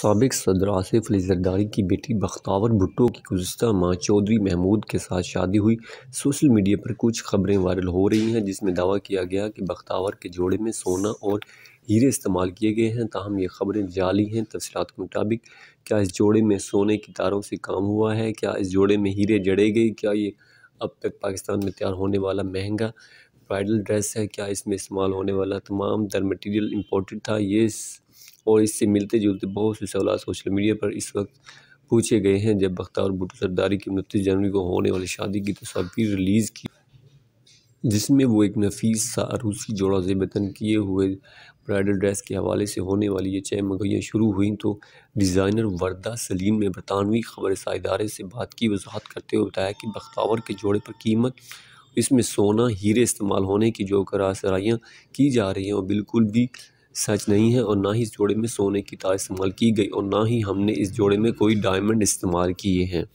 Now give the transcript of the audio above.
सबक सदर आसिफ अली जरदारी की बेटी बख्तावर भुट्टो की गुजशत माँ चौधरी महमूद के साथ शादी हुई सोशल मीडिया पर कुछ खबरें वायरल हो रही हैं जिसमें दावा किया गया कि बख्तावर के जोड़े में सोना और हीरे इस्तेमाल किए गए हैं ताहम ये खबरें जाली हैं तफसरत के मुताबिक क्या इस जोड़े में सोने की तारों से काम हुआ है क्या इस जोड़े में हीरे जड़े गए क्या ये अब तक पाकिस्तान में तैयार होने वाला महंगा ब्राइडल ड्रेस है क्या इसमें इस्तेमाल होने वाला तमाम दर मटीरियल इम्पोर्टेड था ये और इससे मिलते जुलते बहुत से सवाल सोशल मीडिया पर इस वक्त पूछे गए हैं जब बख्तावर भुट्टो सरदारी की उनतीस जनवरी को होने वाली शादी की तस्वीर रिलीज़ की जिसमें वो एक नफीस सा रूसी जोड़ा से बतन किए हुए ब्राइडल ड्रेस के हवाले से होने वाली ये चय मगैयाँ शुरू हुई तो डिज़ाइनर वर्दा सलीम ने बरतानवी खबर इदारे से बात की वजाहत करते हुए बताया कि बख्तावर के जोड़े पर कीमत इसमें सोना हीरे इस्तेमाल होने की जो करासराइयाँ की जा रही हैं और बिल्कुल भी सच नहीं है और ना ही इस जोड़े में सोने की तार इस्तेमाल की गई और ना ही हमने इस जोड़े में कोई डायमंड इस्तेमाल किए हैं